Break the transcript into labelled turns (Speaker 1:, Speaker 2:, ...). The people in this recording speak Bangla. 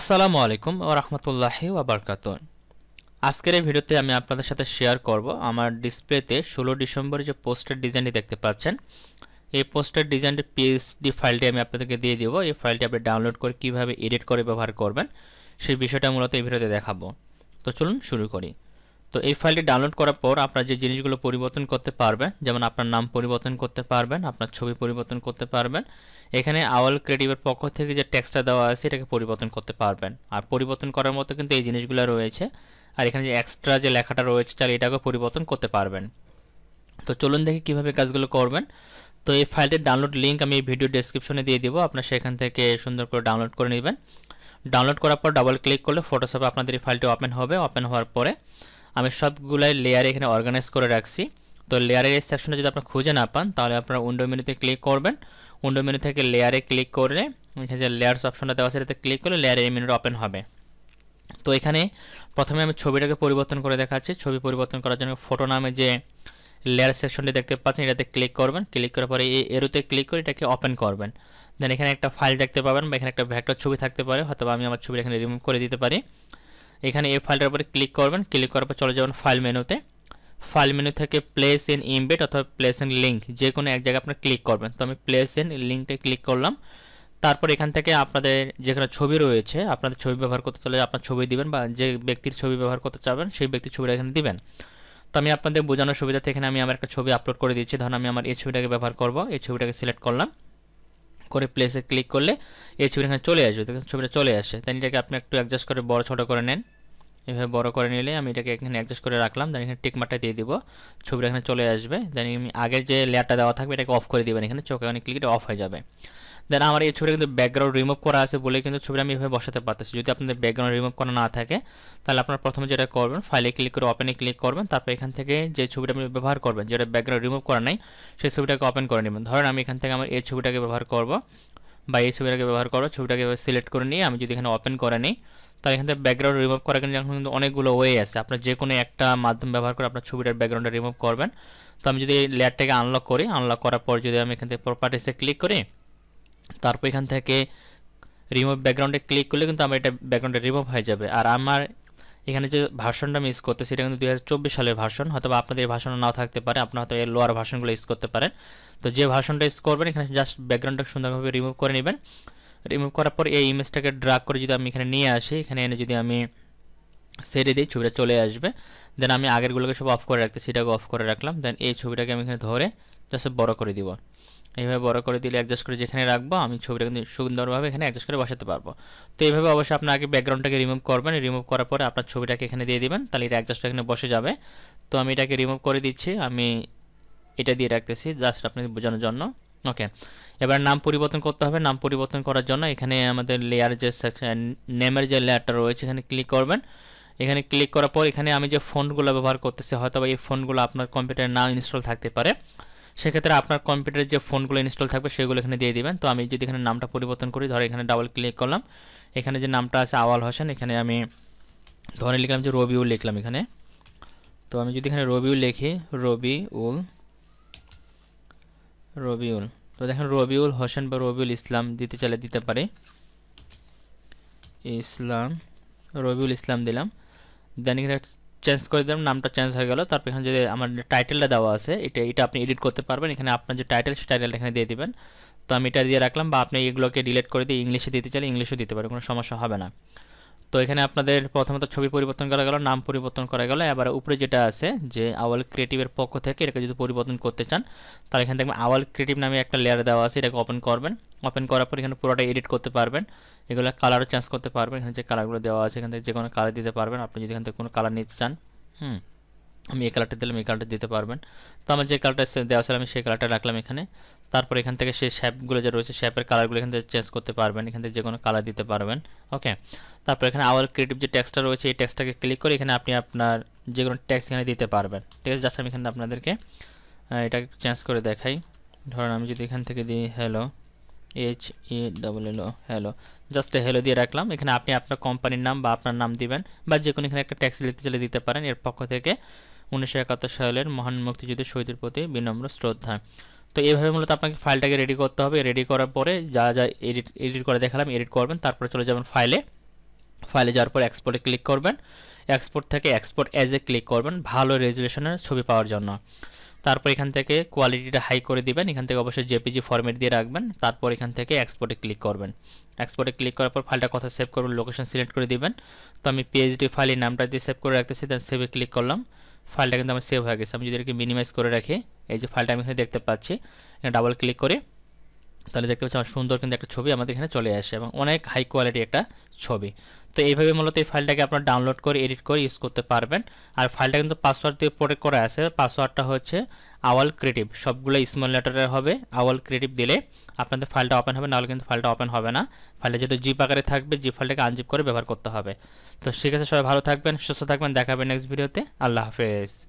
Speaker 1: আসসালামু আলাইকুম ও রহমতুল্লাহি ওবরকাত আজকের এই ভিডিওতে আমি আপনাদের সাথে শেয়ার করব আমার ডিসপ্লেতে ষোলো ডিসেম্বর যে পোস্টের ডিজাইনটি দেখতে পাচ্ছেন এই পোস্টের ডিজাইনটির পিএইচডি ফাইলটি আমি আপনাদেরকে দিয়ে দেব এই ফাইলটি আপনি ডাউনলোড করে কীভাবে এডিট করে ব্যবহার করবেন সেই বিষয়টা মূলত এই ভিডিওতে দেখাবো তো চলুন শুরু করি তো এই ফাইলটি ডাউনলোড করার পর আপনার যে জিনিসগুলো পরিবর্তন করতে পারবেন যেমন আপনার নাম পরিবর্তন করতে পারবেন আপনার ছবি পরিবর্তন করতে পারবেন এখানে আওয়াল ক্রিয়েটিভের পক্ষ থেকে যে টেক্সটটা দেওয়া আছে এটাকে পরিবর্তন করতে পারবেন আর পরিবর্তন করার মতো কিন্তু এই জিনিসগুলো রয়েছে আর এখানে যে এক্সট্রা যে লেখাটা রয়েছে তাহলে এটাকেও পরিবর্তন করতে পারবেন তো চলুন দেখি কিভাবে কাজগুলো করবেন তো এই ফাইলটির ডাউনলোড লিঙ্ক আমি এই ভিডিও ডেসক্রিপশনে দিয়ে দেবো আপনার সেখান থেকে সুন্দর করে ডাউনলোড করে নেবেন ডাউনলোড করার পর ডাবল ক্লিক করলে ফটোশপে আপনাদের এই ফাইলটি ওপেন হবে ওপেন হওয়ার পরে আমি সবগুলাই লেয়ারে এখানে অর্গানাইজ করে রাখছি তো লেয়ারের এই সেকশনটা যদি আপনারা খুঁজে না পান তাহলে আপনারা উইন্ডো মেনুতে ক্লিক করবেন উইন্ডো মেনু থেকে লেয়ারে ক্লিক করলে এখানে যে লেয়ারস অপশনটা দেওয়া সেটাতে ক্লিক করলে লেয়ারের এই মেনুটা ওপেন হবে তো এখানে প্রথমে আমি ছবিটাকে পরিবর্তন করে দেখাচ্ছি ছবি পরিবর্তন করার জন্য ফটো নামে যে লেয়ার সেকশনটি দেখতে পাচ্ছেন এটাতে ক্লিক করবেন ক্লিক করার পরে এই এরোতে ক্লিক করে এটাকে ওপেন করবেন দেন এখানে একটা ফাইল দেখতে পাবেন বা এখানে একটা ভ্যাক্টর ছবি থাকতে পারে হয়তো আমি আমার ছবি এখানে রিমুভ করে দিতে পারি এখানে এই ফাইলটার উপরে ক্লিক করবেন ক্লিক করার পর চলে যাবেন ফাইল মেনুতে ফাইল মেনু থেকে প্লেস ইন ইমবেট অথবা প্লেস ইন লিঙ্ক যে কোনো এক জায়গায় আপনার ক্লিক করবেন তো আমি প্লেস ইন লিঙ্কটা ক্লিক করলাম তারপর এখান থেকে আপনাদের যেখানে ছবি রয়েছে আপনাদের ছবি ব্যবহার করতে চলে আপনার ছবি দিবেন বা যে ব্যক্তির ছবি ব্যবহার করতে চাবেন সেই ব্যক্তির ছবিটা এখানে দিবেন তো আমি আপনাদের বোঝানোর থেকে এখানে আমি আমার একটা ছবি আপলোড করে দিচ্ছি ধরুন আমি আমার এই ছবিটাকে ব্যবহার করব এই ছবিটাকে সিলেক্ট করলাম করে প্লেসে ক্লিক করলে এই ছবিটা এখানে চলে আসবে দেখুন ছবিটা চলে আসে তাই এটাকে আপনি একটু অ্যাডজাস্ট করে বড় ছোটো করে নেন এভাবে বড় করে নিলে আমি এটাকে এখানে অ্যাডজাস্ট করে রাখলাম দেন এখানে টিকমাটা দিয়ে দিব ছবিটা এখানে চলে আসবে দেন আমি আগের যে লেয়ারটা দেওয়া থাকবে এটাকে অফ করে দেবেন এখানে চোখে অনেক ক্লিক এটা অফ হয়ে যাবে দেন আমার এই ছবিটা কিন্তু ব্যাকগ্রাউন্ড রিমুভ করা আছে বলে কিন্তু ছবিটা আমি এভাবে বসাতে পারতেছি যদি আপনাদের ব্যাকগ্রাউন্ড রিমুভ করা না থাকে তাহলে আপনার প্রথমে যেটা করবেন ফাইলে ক্লিক করে ওপেনে ক্লিক করবেন তারপর এখান থেকে যে ছবিটা আপনি ব্যবহার করবেন যেটা ব্যাকগ্রাউন্ড রিমুভ করা নাই সেই ছবিটাকে ওপেন করে নেবেন ধরেন আমি এখান থেকে আমার এই ছবিটাকে ব্যবহার করব বা এই ছবিটাকে ব্যবহার করো ছবিটাকে সিলেক্ট করে নিয়ে আমি যদি এখানে ওপেন করে নিই তাহলে এখান থেকে ব্যাকগ্রাউন্ড রিমুভ করা কিন্তু এখন কিন্তু অনেকগুলো ওয়ে আছে আপনার যে কোনো একটা মাধ্যম ব্যবহার করে আপনার ছবিটার ব্যাকগ্রাউন্ডটা রিমুভ করবেন তো আমি যদি এই আনলক করি আনলক করার পর যদি আমি এখান থেকে প্রপার্টিসে ক্লিক করি তারপর এখান থেকে রিমুভ ব্যাকগ্রাউন্ডে ক্লিক করলে কিন্তু আমার এটা ব্যাকগ্রাউন্ডে রিমুভ হয়ে যাবে আর আমার এখানে যে ভার্সনটা আমি ইউজ করতেছি এটা কিন্তু দু সালের ভার্সন হয়তো আপনাদের ভার্সন নাও থাকতে পারে আপনার হয়তো এর লোয়ার ভার্সনগুলো ইউজ করতে পারেন তো যে ভার্সনটা ইউজ করবেন এখানে জাস্ট ব্যাকগ্রাউন্ডটা সুন্দরভাবে রিমুভ করে নেবেন রিমুভ করার পর এই ইমেজটাকে ড্রাগ করে যদি আমি এখানে নিয়ে আসি এখানে এনে যদি আমি সেরে দিই ছবিটা চলে আসবে দেন আমি আগেরগুলোকে সব অফ করে রাখতে সেটাকে অফ করে রাখলাম দেন এই ছবিটাকে আমি এখানে ধরে জাস্ট বড় করে দিব এইভাবে বড় করে দিলে অ্যাডজাস্ট করে যেখানে রাখবো আমি ছবিটা কিন্তু সুন্দরভাবে এখানে অ্যাডজাস্ট করে বসাতে পারবো তো এইভাবে অবশ্যই আপনি আগে ব্যাকগ্রাউন্ডটাকে রিমুভ করবেন রিমুভ করার পরে আপনার ছবিটাকে এখানে দিয়ে দেবেন তাহলে এটা অ্যাডজাস্ট এখানে বসে যাবে তো আমি এটাকে রিমুভ করে দিচ্ছি আমি এটা দিয়ে রাখতেছি জাস্ট আপনাকে বোঝানোর জন্য ওকে এবার নাম পরিবর্তন করতে হবে নাম পরিবর্তন করার জন্য এখানে আমাদের লেয়ার যে সেকশন নেমের যে লেয়ারটা রয়েছে এখানে ক্লিক করবেন এখানে ক্লিক করার পর এখানে আমি যে ফোনগুলো ব্যবহার করতেছি হয়তো এই ফোনগুলো আপনার কম্পিউটারে না ইনস্টল থাকতে পারে সেক্ষেত্রে আপনার কম্পিউটারের যে ফোনগুলো ইনস্টল থাকবে সেগুলো এখানে দিয়ে দেবেন তো আমি যদি এখানে নামটা পরিবর্তন করি ধরো এখানে ডাবল ক্লিক করলাম এখানে যে নামটা আছে আওয়াল হোসেন এখানে আমি ধরে লিখলাম যে রবিউল লিখলাম এখানে তো আমি যদি এখানে রবিউল লিখি রবিউল রবিউল তো দেখেন রবিউল হোসেন বা রবিউল ইসলাম দিতে চাইলে দিতে পারে ইসলাম রবিউল ইসলাম দিলাম দেন এখানে চেঞ্জ করে দিলাম নামটা চেঞ্জ হয়ে গেল তারপর এখানে যদি আমার টাইটেলটা দেওয়া আছে এটা এটা আপনি এডিট করতে পারবেন এখানে আপনার যে টাইটেল সে টাইটেলটা এখানে দিয়ে দেবেন তো আমি এটা দিয়ে রাখলাম বা আপনি এগুলোকে ডিলিট করে দিয়ে ইংলিশে দিতে চাইলে ইংলিশও দিতে পারেন কোনো সমস্যা হবে না তো এখানে আপনাদের প্রথমত ছবি পরিবর্তন করা গেল নাম পরিবর্তন করা গেল এবার উপরে যেটা আছে যে আওয়াল ক্রিয়েটিভের পক্ষ থেকে এটাকে যদি পরিবর্তন করতে চান তাহলে এখানে দেখবেন আওয়াল ক্রিয়েটিভ নামে একটা লেয়ার দেওয়া আছে এটাকে ওপেন করবেন ওপেন করার পর এখানে পুরোটা এডিট করতে পারবেন এগুলো কালারও চেঞ্জ করতে পারবেন এখানে যে কালারগুলো দেওয়া আছে এখান থেকে যে কোনো কালার দিতে পারবেন আপনি যদি এখান থেকে কোনো কালার নিতে চান হুম আমি এই কালারটা দিলাম এই কালারটা দিতে পারবেন তো আমার যে কালারটা দেওয়া আছে আমি সেই কালারটা রাখলাম এখানে তারপর এখান থেকে সেই শ্যাপগুলো যে রয়েছে শ্যাপের কালারগুলো এখান থেকে চেঞ্জ করতে পারবেন এখান থেকে যে কোনো কালার দিতে পারবেন ওকে তারপর এখানে আওয়ার ক্রিয়েটিভ যে ট্যাক্সটা রয়েছে এই ট্যাক্সটাকে ক্লিক করে এখানে আপনি আপনার যে কোনো ট্যাক্স এখানে দিতে পারবেন ঠিক আছে জাস্ট আমি এখানে আপনাদেরকে এটাকে চেঞ্জ করে দেখাই ধরুন আমি যদি এখান থেকে দিই hello H E double L O hello just hello দিয়ে রাখলাম এখানে আপনি আপনার কোম্পানির নাম বা আপনার নাম দিবেন বা যে কোনো এখানে একটা ট্যাক্স লিখতে চলে দিতে পারেন এর পক্ষ থেকে উনিশশো একাত্তর সালের মহান মুক্তিযুদ্ধের শহীদের প্রতি বিনম্র শ্রদ্ধা তো এইভাবে মূলত আপনাকে ফাইলটাকে রেডি করতে হবে রেডি করার পরে যা যা এডিট এডিট করে দেখালাম এডিট করবেন তারপরে চলে যাবেন ফাইলে ফাইলে যাওয়ার পর এক্সপোর্টে ক্লিক করবেন এক্সপোর্ট থেকে এক্সপোর্ট এজ এ ক্লিক করবেন ভালো রেজুলেশনের ছবি পাওয়ার জন্য তারপর এখান থেকে কোয়ালিটিটা হাই করে দিবেন এখান থেকে অবশ্যই জেপিজি ফরম্যাট দিয়ে রাখবেন তারপর এখান থেকে এক্সপোর্টে ক্লিক করবেন এক্সপোর্টে ক্লিক করার পর ফাইলটা কথা সেভ করবেন লোকেশন সিলেক্ট করে দিবেন তো আমি পিএইচডি ফাইলের নামটা দিয়ে সেভ করে রাখতেছি দেন সেভে ক্লিক করলাম ফাইলটা কিন্তু আমার সেভ হয়ে গেছে আমি যদি এটাকে মিনিমাইজ করে রাখি এই যে ফাইলটা আমি এখানে দেখতে পাচ্ছি এখানে ডাবল ক্লিক করে তাহলে দেখতে পাচ্ছি আমার সুন্দর কিন্তু একটা ছবি আমাদের এখানে চলে আসে এবং অনেক হাই কোয়ালিটি একটা ছবি তো এইভাবে মূলত এই ফাইলটাকে আপনারা ডাউনলোড করে এডিট করে ইউজ করতে পারবেন আর ফাইলটা কিন্তু পাসওয়ার্ড দিয়ে প্রোটেক্ট করা আছে পাসওয়ার্ডটা হচ্ছে আওয়াল ক্রিয়েটিভ সবগুলো স্মল লেটারের হবে আওয়াল ক্রিয়েটিভ দিলে আপনাদের ফাইলটা ওপেন হবে নাহলে কিন্তু ফাইলটা ওপেন হবে না ফাইলটা যেহেতু জিপ আকারে থাকবে জিপ ফাইলটাকে আনজিপ করে ব্যবহার করতে হবে তো ঠিক আছে সবাই ভালো থাকবেন সুস্থ থাকবেন দেখাবেন নেক্সট ভিডিওতে আল্লাহ হাফেজ